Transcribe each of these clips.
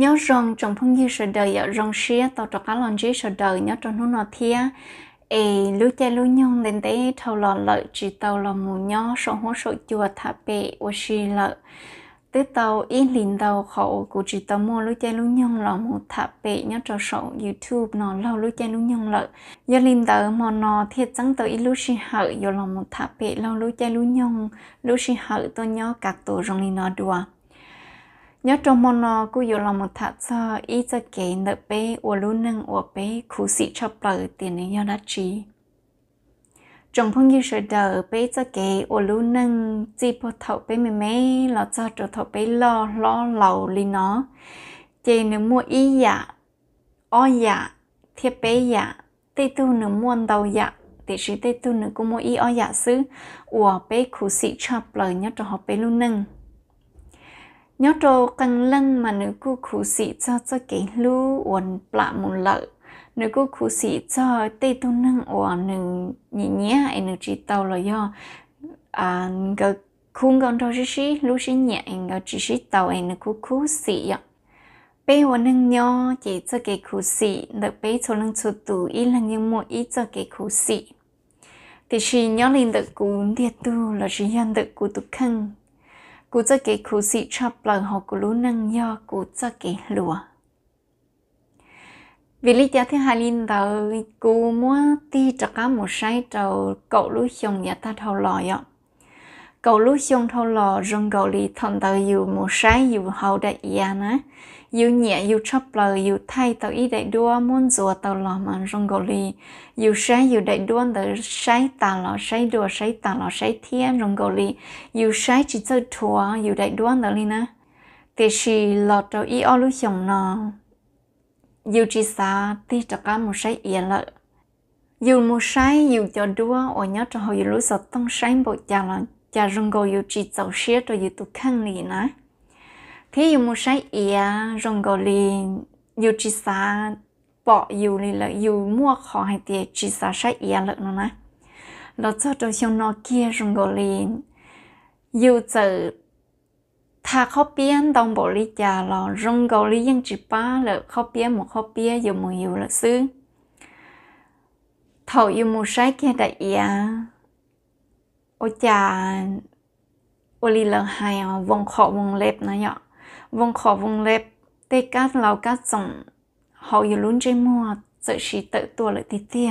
nhớ rằng trong phong như sự đời ở rong xia tàu trọc cá lon chế sự đời nhớ trong nó thia ê lú cha lú nhung đến tế thâu lò lợi chỉ tàu lò mù nhó sổ hố sổ chùa thả bệ ô xì lợi tới tàu yên lìn tàu khẩu của chỉ tàu mua lú cha lú nhung lò mù thả bệ nhớ cho sổ youtube nó lâu lú cha lú nhung lợi do lìn tàu mò nó thiệt chẳng tàu yên lú xì hở do lò mù thả bệ lâu lú cha lú nhung lú xì hở tôi nhớ cả tổ rong lìn nó đùa nhớ trong môn nó cứ yêu lòng một thạc cho ý cho kể nợ bé ua luôn nâng ua bé khu sĩ cho bờ tiền này nhau đã trí trong phong yêu sợ đỡ bé cho kể ua luôn nâng chi bộ thọ bé mẹ mẹ lo cho trở thọ bé lo lo lâu lì nó chị nếu mua ý dạ o dạ thiết bé dạ tê tu nếu mua đầu dạ tê sĩ tê tu nếu cũng mua ý o dạ xứ ua bé khu sĩ cho bờ nhớ cho họ bé luôn nâng nhớ trâu căng lưng mà nữ cô khu sĩ cho cho cái lú uốn bạ một lợ nữ cô khu sĩ cho tây tu năng uốn nữ nhị nhá ai nữ chỉ tàu là do à cái khung con trâu chỉ sĩ lú sĩ nhẹ anh cái chỉ sĩ tàu ai nữ cô khủ sĩ ạ bé uốn năng nhớ chỉ cho cái khu sĩ được bé cho năng cho tù ít là nhưng một ít cho cái khu sĩ thì chỉ nhớ lên được cú điệt tu là chỉ nhận được cú tu khăng kể kể cho lũ vì lý do thứ hai linh đầu cô muốn ti cho cá một sai trầu cậu lũ chồng nhà ta thâu lòi ạ cầu lúc chung thâu lò rừng cầu lì thầm tờ dù một sáng dù hậu đại ia ná dù nhẹ dù chấp lờ dù thay tàu ý đại đua muốn rùa tàu lò mà rừng cầu lì dù sáng dù đại đua tờ sáng tà lò sáng đua sáng tà lò sáng thiên rừng cầu lì dù sáng chỉ chơi thua dù đại đua tờ lì ná thì chỉ lò tàu ý ô lúc chung nọ dù chỉ xa thì tàu cả một sáng yên lợi dù một sáng dù cho đua ở nhớ cho hồi dù lúc sợ tăng sáng bộ chào lạnh chả rong gò yêu chỉ tàu xe cho yêu tụ khăn lì nè thế yêu mua sai ia rong gò lì yêu chỉ sa bỏ yêu lì là yêu mua khó hay tiệt chỉ sa sai ia lợn nó nè lọt cho tôi xong nó kia rong gò lì yêu tự thà khó biến đồng bộ lý trà lò rong gò lý dân chỉ ba là khó biến một khó biến dù mùi yêu là xứ thầu yêu mùa sai kia đại ia ô chà ô li lờ hai à vùng khó vùng lép nó nhở vùng khó vùng lép tê cát lao cát sòng họ yêu luôn chơi mua sợ chỉ tự tua lại tí tia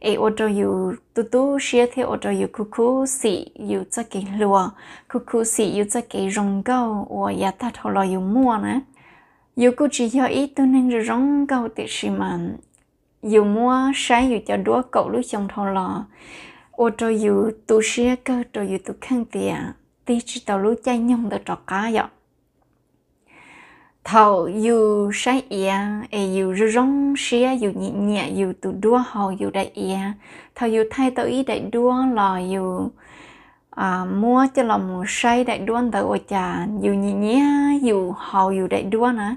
ai ô tô yêu tu tu xia thì ô tô yêu cu cu xì yêu cho cái lùa cu cu xì yêu cho cái rong câu, ô ya ta thâu lo yêu mua nè yêu cu chỉ cho ít tu nên rồi rong gâu thì xì mà yêu mua sai yêu cho đua cậu lúc trong thâu lo ô cho dù tu sĩ cơ cho dù tu khăn tiền tí chỉ tàu lú chay nhông tàu cho cá vậy thầu dù sai ia e dù rong xia dù nhẹ nhẹ dù tu đua hồ dù đại ia thầu dù thay tàu ý đại đua lò dù à, mua cho lòng sai đại đua tàu ôi chà dù nhẹ nhẹ dù hồ dù đại đua nữa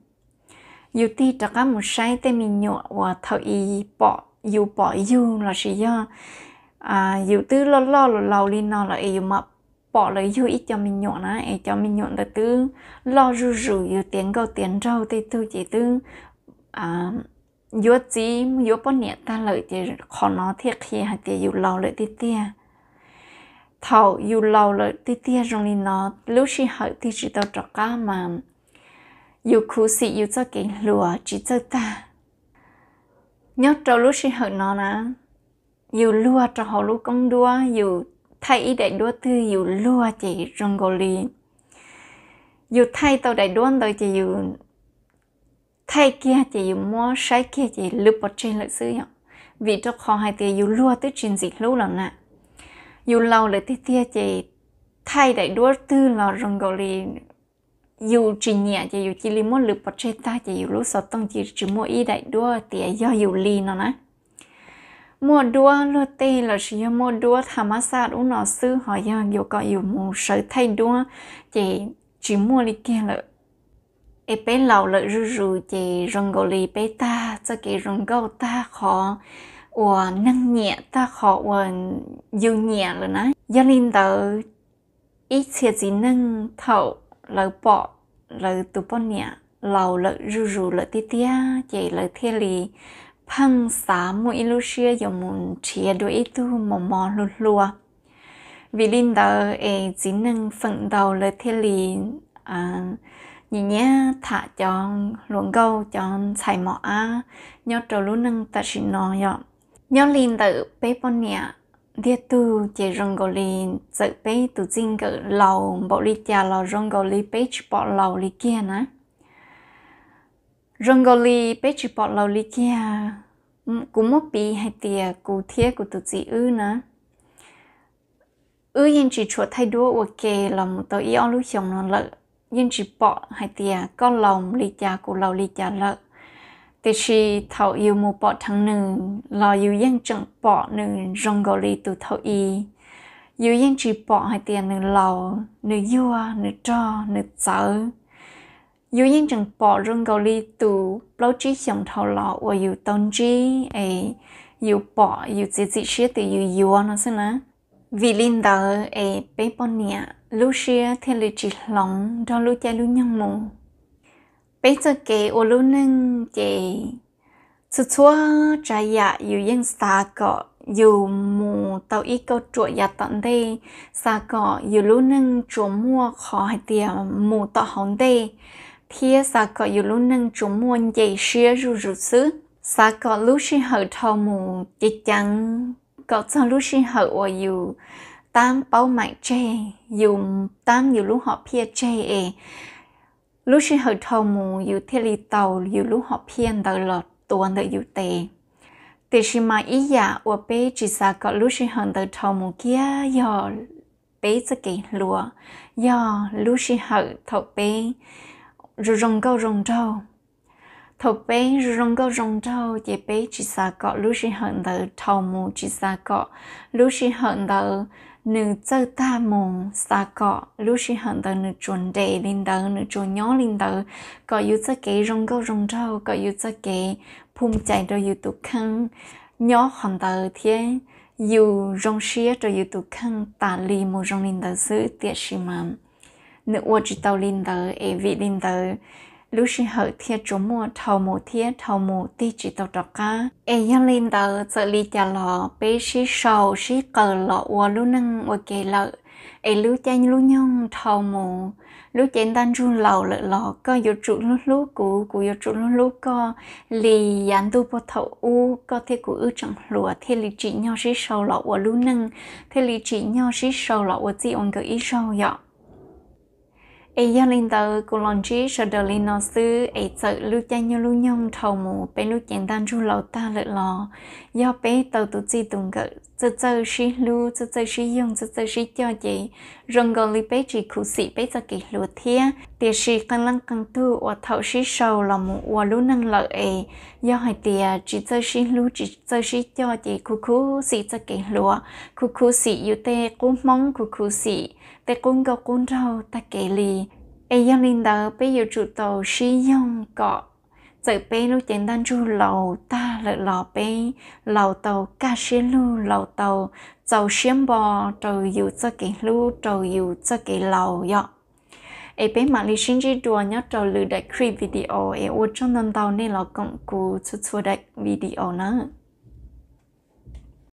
yêu ti cho các một sai tên mình nhọ và thợ y bỏ yêu bỏ yêu là gì do à yêu tư lo lo lo lo lên e nó là yêu mập bỏ lấy yêu ít cho mình nhọ nó ấy cho mình nhọ là tư lo rủ rủ dù tiền câu tiền rau thì tư chỉ tư à dù chỉ dù bao nhiêu ta lợi thì khó nó thiệt khi hạt thì yêu lo lợi thì tia thầu yêu lâu lợi thì tia rồi nó lúc khi hở thì chỉ đâu cho cá mà dù khu sĩ dù cho cái lùa chỉ cho ta nhớ trâu lúc sinh hợp nó nè dù lùa cho họ lúc công đua dù thay đại đua tư dù lùa chỉ rong gò lì dù thay tàu đại đua tôi chỉ dù thay kia chỉ dù mua sai kia chỉ lúc bọt trên lợi sư nhở vì cho khó hai tia dù lùa tới trình dịch lúc là nè dù lâu lại tia tia chỉ thay đại đua tư là rong gò lì dù chỉ nhẹ chỉ dù chỉ li mốt lử bọt chết ta chỉ dù lúc sau tông chỉ chỉ mua ít đại đua thì do dù li nó nè mua đua lô tê là chỉ do mua đua thảm sát uống nó sư họ do dù có dù mù sợ thay đua chỉ chỉ mua li kia là e bé lâu là rú rú chỉ rung gò li bé ta cho cái rung gò ta khó ủa năng nhẹ ta khó ủa dù nhẹ rồi nè do linh tờ ít thiệt gì năng thậu lợi bỏ lợi tụ bỏ nhẹ lầu lợi rù rù lợi tía tía chạy lợi thế lì phăng xá lưu ilusia dòng mùn chia đuổi ít tu mò mò lùa lùa vì linh tờ e chỉ nâng phận đầu lợi thế lì à, nhìn nhé thả cho luồng câu cho xài mỏ á nhau trầu lú nâng ta xin nó nhọ nhau linh tờ bê bỏ nhẹ địa tu chế rong gò li dự bế tu dinh gỡ lầu bộ li chà lò rong gò li bế chú bọ lầu li kia nè rong gò li bế chú bọ lầu li kia ừ, cũng mất bị hay tìa cụ thiết của tu dì ư nè ư yên chỉ chuột thay đua ok kề là một tờ y o lúc chồng nó lợ yên chỉ bỏ hai tìa con lòng li chà cụ lầu li chà lợ thì chỉ thầu yêu một bỏ thằng nữ lo yêu yên chẳng bỏ nữ rong gò lì tụ thầu y yêu yên chỉ bỏ hai tiền nữ lầu nữ yêu nữ cho nữ sợ yêu yên chẳng bỏ rong gò lì tụ lâu chỉ xong thầu lọ và yêu tôn chỉ ấy yêu bỏ yêu chỉ chỉ xí thì yêu yêu nó xin á vì linh đờ ấy bé bọn nhẹ lúc xưa thì lịch chỉ lòng đó lúc chơi lúc nhăng mùng bây giờ cái ô lô nâng cái sự chúa trả dạ dù yên xa cọ dù mù tàu ít câu chuột dạ tận đây xa cọ dù lô nâng chỗ mua khó hay tiền mù tàu hồng đây thì xa cọ dù lô nâng chỗ mua dạy xia rù rù xứ xa cọ lúc sinh hở thầu mù chị chẳng cọ cho lúc sinh hở ở dù tam bao mạnh chê dù tam dù lúc họ phía chê ấy lúc sinh hợp thầu mù yêu thiết lý tàu yêu lúc họ phiên tờ lọt tuần tờ yêu tề tề sinh mà ý dạ ua bê chỉ xa có lúc sinh hợp tờ thầu mù kia do bê cho kỳ lùa do lúc sinh hợp thầu bê rồi rồng câu rồng trâu thuộc về rong go rong thâu chế bé chỉ sa cọ lúc sinh hận đỡ thâu mù chỉ sa cọ lúc sinh hận đỡ nữ chơi ta mù sa cọ lúc sinh hận đỡ nữ chuẩn đề lên đỡ nữ chuẩn nhỏ lên đỡ có yêu chơi kế rong go rong thâu có yêu chơi kế phun chạy đôi yêu tụ khăn nhỏ hận đỡ thiên yêu rong xia đôi yêu tụ khăn tà lì mù rong lên đỡ giữ tiệt xì mà nữ ô chỉ tàu lên đỡ ê vị lên đỡ lúc sinh hở thiệt chủ mua thầu mù thiệt thầu mù ti chỉ tàu trọ cá em nhân lên tờ sợ li chả lò bê sĩ sầu sĩ cờ lọ ua lúc nâng ua kề lợ em lúc chay lúc nhông thầu mù lúc chén tan run lầu lợ lò có dụ trụ lúc lúc cũ cũ dụ trụ lúc lúc có lì dán tu bộ thầu u có thể cũ ư chẳng lùa thế lì chỉ nhau sĩ sầu lọ ua lúc nâng thế lì chỉ nhau sĩ sầu lọ ua chỉ ông cái ý sầu dọ ai dân linh tử cô lòng Chi sợ đời linh nó sư ai sợ lưu cha nhau lưu nhông thầu mù bên lưu chèn tan chu lầu ta lợi lo, do bé tàu tụ chi tùng cỡ tự tự sĩ lưu tự tự sĩ dùng tự tự sĩ cho chị rong gò li bé chỉ khu sĩ bé cho kỳ lúa thia tia sĩ căng lăng căng tu và thầu sĩ sâu là mù và lưu năng lợi ai do hai tia chỉ tự sĩ lưu chỉ tự sĩ cho chị khu khu sĩ cho kỳ lúa khu khu sĩ yêu tê cũng mong khu khu sĩ แต่กุ้งกับกุ้งเราตะเกลีเอยังลินเดอร์ไปอยู่จุดโตชิยองเกาะจะไปลูกเจนดันจูเหล่าตาเลยหล่อไปเหล่าโตกาเชลูเหล่าโตเจ้าเชียมบอเจ้าอยู่จะเกลูเจ้าอยู่จะเกเหล่าเยาะไอเป็นมาลิชินจีดัวเนาะเจ้าลือได้คลิปวิดีโอเออวดจนนันเตาในเรากงกูชัวๆได้วิดีโอนะ